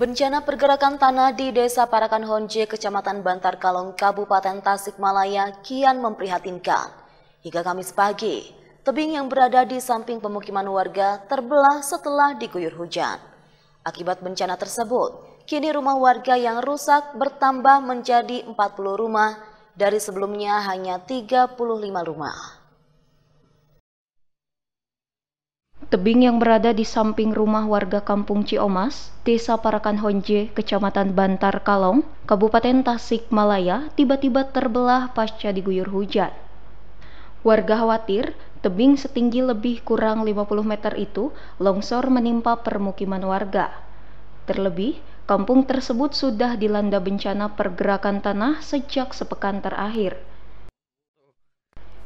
Bencana pergerakan tanah di Desa Parakan Honje, Kecamatan Bantar Kalong, Kabupaten Tasikmalaya kian memprihatinkan. Hingga Kamis pagi, tebing yang berada di samping pemukiman warga terbelah setelah diguyur hujan. Akibat bencana tersebut, kini rumah warga yang rusak bertambah menjadi 40 rumah dari sebelumnya hanya 35 rumah. tebing yang berada di samping rumah warga kampung Ciomas, Desa Parakan Honje, Kecamatan Bantar Kalong, Kabupaten Tasikmalaya, tiba-tiba terbelah pasca diguyur hujan. Warga khawatir tebing setinggi lebih kurang 50 meter itu longsor menimpa permukiman warga. Terlebih, kampung tersebut sudah dilanda bencana pergerakan tanah sejak sepekan terakhir.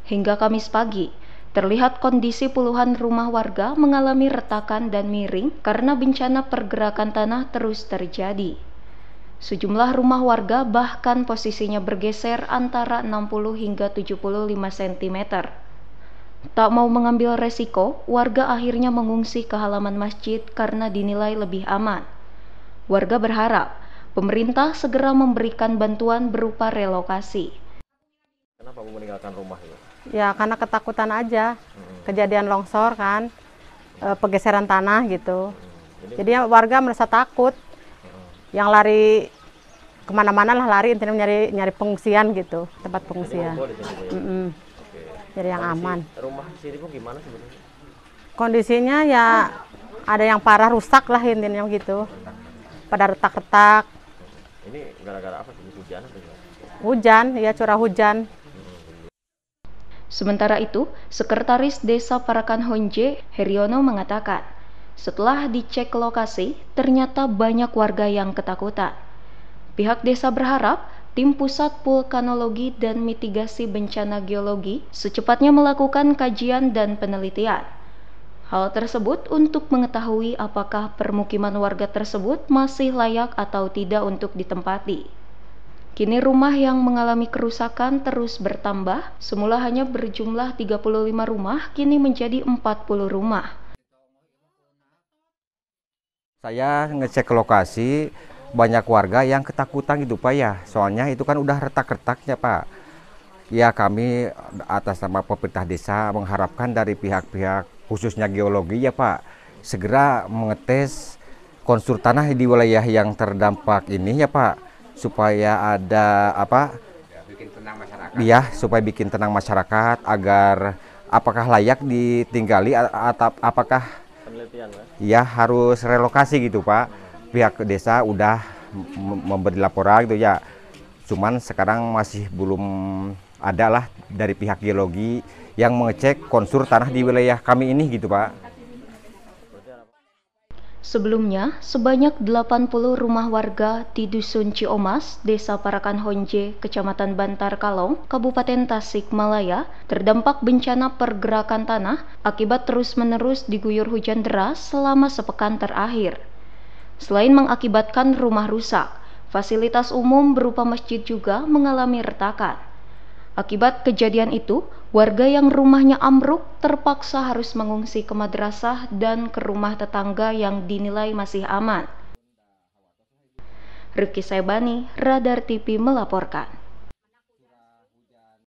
Hingga Kamis pagi, Terlihat kondisi puluhan rumah warga mengalami retakan dan miring karena bencana pergerakan tanah terus terjadi. Sejumlah rumah warga bahkan posisinya bergeser antara 60 hingga 75 cm. Tak mau mengambil resiko, warga akhirnya mengungsi ke halaman masjid karena dinilai lebih aman. Warga berharap pemerintah segera memberikan bantuan berupa relokasi. Kenapa meninggalkan rumah ya karena ketakutan aja kejadian longsor kan e, pergeseran tanah gitu jadi ya, warga merasa takut yang lari kemana-mana lah lari intinya nyari nyari pengungsian gitu tempat pengungsian mm -mm. jadi yang aman rumah sini pun gimana sebenarnya kondisinya ya ada yang parah rusak lah intinya gitu pada retak-retak ini gara-gara apa sih hujan hujan ya curah hujan Sementara itu, Sekretaris Desa Parakan Honje, Heriono mengatakan, setelah dicek lokasi, ternyata banyak warga yang ketakutan. Pihak desa berharap tim pusat vulkanologi dan mitigasi bencana geologi secepatnya melakukan kajian dan penelitian. Hal tersebut untuk mengetahui apakah permukiman warga tersebut masih layak atau tidak untuk ditempati. Kini rumah yang mengalami kerusakan terus bertambah, semula hanya berjumlah 35 rumah, kini menjadi 40 rumah. Saya ngecek lokasi, banyak warga yang ketakutan gitu Pak ya, soalnya itu kan udah retak-retaknya Pak. Ya kami atas nama pemerintah desa mengharapkan dari pihak-pihak khususnya geologi ya Pak, segera mengetes konsultanah tanah di wilayah yang terdampak ini ya Pak supaya ada apa bikin tenang masyarakat. ya supaya bikin tenang masyarakat agar apakah layak ditinggali atau apakah penelitian ya harus relokasi gitu pak pihak desa udah memberi laporan gitu ya cuman sekarang masih belum ada lah dari pihak geologi yang mengecek konsur tanah di wilayah kami ini gitu pak Sebelumnya, sebanyak 80 rumah warga di Dusun Ciomas, Desa Parakan Honje, Kecamatan Bantar Kalong, Kabupaten Tasikmalaya, terdampak bencana pergerakan tanah akibat terus-menerus diguyur hujan deras selama sepekan terakhir. Selain mengakibatkan rumah rusak, fasilitas umum berupa masjid juga mengalami retakan. Akibat kejadian itu, Warga yang rumahnya ambruk terpaksa harus mengungsi ke madrasah dan ke rumah tetangga yang dinilai masih aman. Rifki Saibani, Radar TV melaporkan.